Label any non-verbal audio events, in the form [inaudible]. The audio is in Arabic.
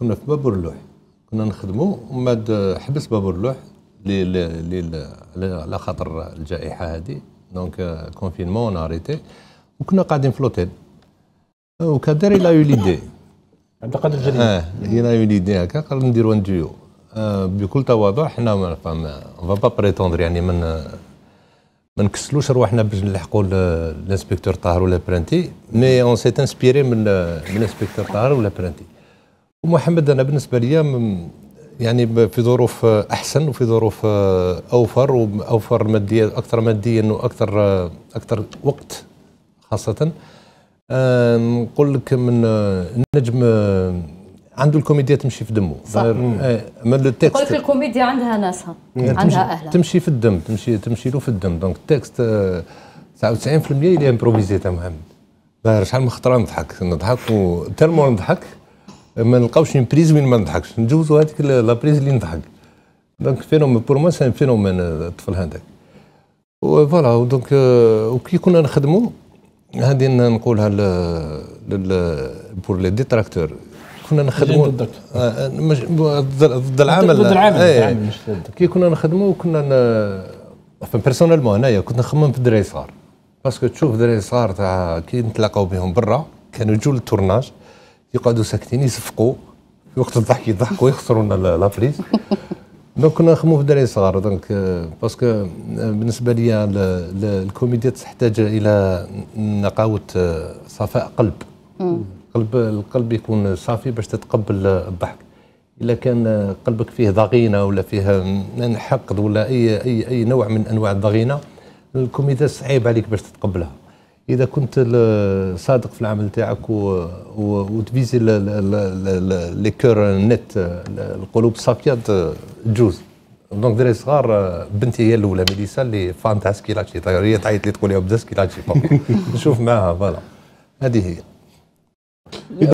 كنا في بابور اللوح كنا نخدموا ومن بعد حبس بابور اللوح على خاطر الجائحه هذه دونك كونفينمون اون اريتي وكنا قاعدين في لوتيل وكادير لا يو ليدي عند قدر جديد اه الى يو ليدي هكا قال نديرو ان آه، ديو بكل تواضع حنا ما فما با بريتوندر يعني من ما نكسلوش رواحنا باش نلحقوا الانسبكتور طاهر ولا برانتي مي اون سيت انسبيري من الانسبكتور طاهر ولا برانتي ومحمد انا بالنسبه لي يعني في ظروف احسن وفي ظروف اوفر واوفر ماديا اكثر ماديا واكثر اكثر وقت خاصه نقول لك من النجم عنده الكوميديا تمشي في دمه صح آه، من التكست نقول لك الكوميديا عندها ناسها عندها اهلها تمشي في الدم تمشي تمشي له في الدم دونك التكست 99% آه، اللي امبروفيزي تاع محمد شحال من خطره نضحك نضحك وتالمون نضحك ما نلقاوش اون بريز وين ما نضحكش نجوزوا هذيك لا بريز اللي نضحك دونك فينومين بور موا سي فينومين الطفل هذاك فوالا دونك وكي كنا نخدموا هذه نقولها لل بور لي ديتراكتور كنا نخدموا ضد العمل ضد العمل كي كنا نخدموا كنا بيرسونيلمون هنايا كنت نخمم في الدراري الصغار باسكو تشوف دراري صغار تاع كي نتلاقاو بهم برا كانوا يجوا للتورناج يقعدوا ساكتين يصفقوا في وقت الضحك يضحكوا يخسروا لنا لابريز دونك كنا نخدموا في الدراري الصغار دونك باسكو بالنسبه لي الكوميديا تحتاج الى نقاوه آه، صفاء قلب قلب القلب يكون صافي باش تتقبل الضحك الا كان قلبك فيه ضغينه ولا فيه حقد ولا اي اي اي نوع من انواع الضغينه الكوميديا صعيب عليك باش تتقبلها اذا كنت صادق في العمل تاعك وتفيزي لي كور نت القلوب الصافيه تجوز دونك دري صغار بنتي هي الاولى ميليسا اللي فان تاع سكيلاتشي هي تعيط لي تقول لي بدا سكيلاتشي [laughs] نشوف معاها فوالا هذه هي